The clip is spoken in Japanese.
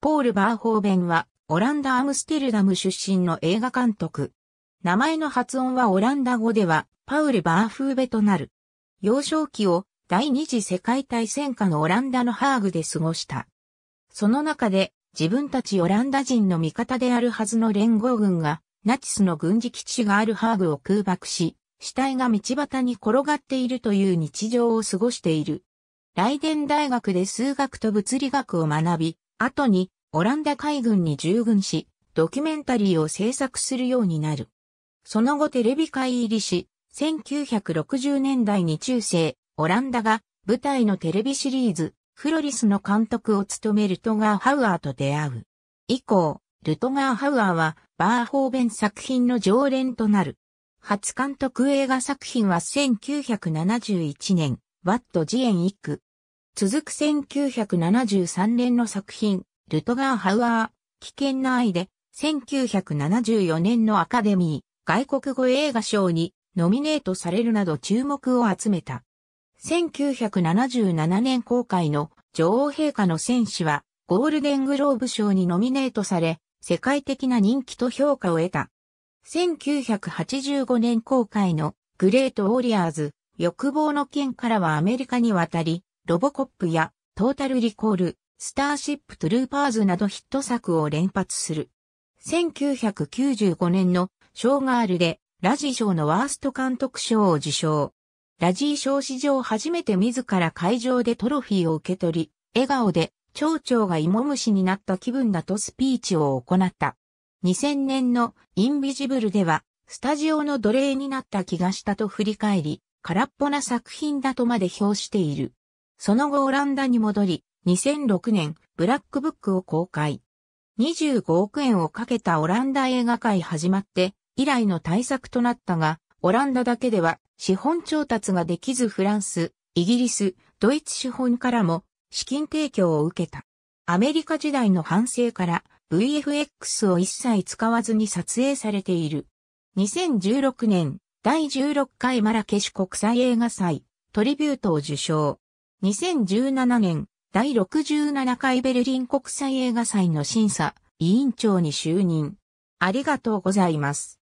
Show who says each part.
Speaker 1: ポール・バーホーベンは、オランダ・アムステルダム出身の映画監督。名前の発音はオランダ語では、パウル・バーフーベとなる。幼少期を第二次世界大戦下のオランダのハーグで過ごした。その中で、自分たちオランダ人の味方であるはずの連合軍が、ナチスの軍事基地があるハーグを空爆し、死体が道端に転がっているという日常を過ごしている。ライデン大学で数学と物理学を学び、後にオランダ海軍に従軍し、ドキュメンタリーを制作するようになる。その後テレビ会入りし、1960年代に中世、オランダが舞台のテレビシリーズ、フロリスの監督を務めるトガー・ハウアーと出会う。以降、ルトガー・ハウアーはバーホーベン作品の常連となる。初監督映画作品は1971年、ワット・ジエン・イック、続く1973年の作品、ルトガー・ハウアー、危険な愛で、1974年のアカデミー、外国語映画賞にノミネートされるなど注目を集めた。1977年公開の女王陛下の戦士はゴールデングローブ賞にノミネートされ、世界的な人気と評価を得た。1985年公開のグレート・ウォリアーズ、欲望の剣からはアメリカに渡り、ロボコップやトータルリコール、スターシップトゥルーパーズなどヒット作を連発する。1995年のショーガールでラジー賞のワースト監督賞を受賞。ラジー賞史上初めて自ら会場でトロフィーを受け取り、笑顔で町長が芋虫になった気分だとスピーチを行った。2000年のインビジブルでは、スタジオの奴隷になった気がしたと振り返り、空っぽな作品だとまで評している。その後オランダに戻り、2006年、ブラックブックを公開。25億円をかけたオランダ映画界始まって以来の対策となったが、オランダだけでは資本調達ができずフランス、イギリス、ドイツ資本からも資金提供を受けた。アメリカ時代の反省から VFX を一切使わずに撮影されている。2016年、第16回マラケシュ国際映画祭、トリビュートを受賞。2017年、第67回ベルリン国際映画祭の審査、委員長に就任。ありがとうございます。